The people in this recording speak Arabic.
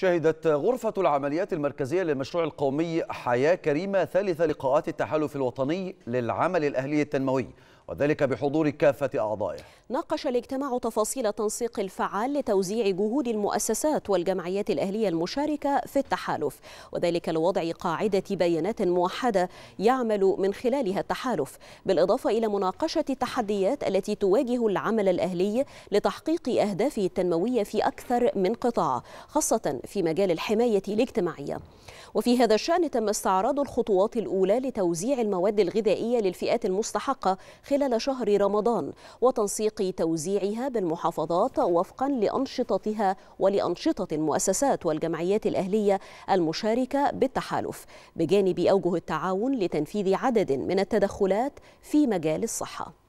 شهدت غرفة العمليات المركزية للمشروع القومي حياة كريمة ثالث لقاءات التحالف الوطني للعمل الأهلي التنموي وذلك بحضور كافة أعضائه ناقش الاجتماع تفاصيل تنسيق الفعال لتوزيع جهود المؤسسات والجمعيات الأهلية المشاركة في التحالف وذلك لوضع قاعدة بيانات موحدة يعمل من خلالها التحالف بالإضافة إلى مناقشة التحديات التي تواجه العمل الأهلي لتحقيق أهدافه التنموية في أكثر من قطاع خاصة في مجال الحماية الاجتماعية وفي هذا الشأن تم استعراض الخطوات الأولى لتوزيع المواد الغذائية للفئات المستحقة خلال خلال شهر رمضان وتنسيق توزيعها بالمحافظات وفقا لأنشطتها ولأنشطة المؤسسات والجمعيات الأهلية المشاركة بالتحالف بجانب أوجه التعاون لتنفيذ عدد من التدخلات في مجال الصحة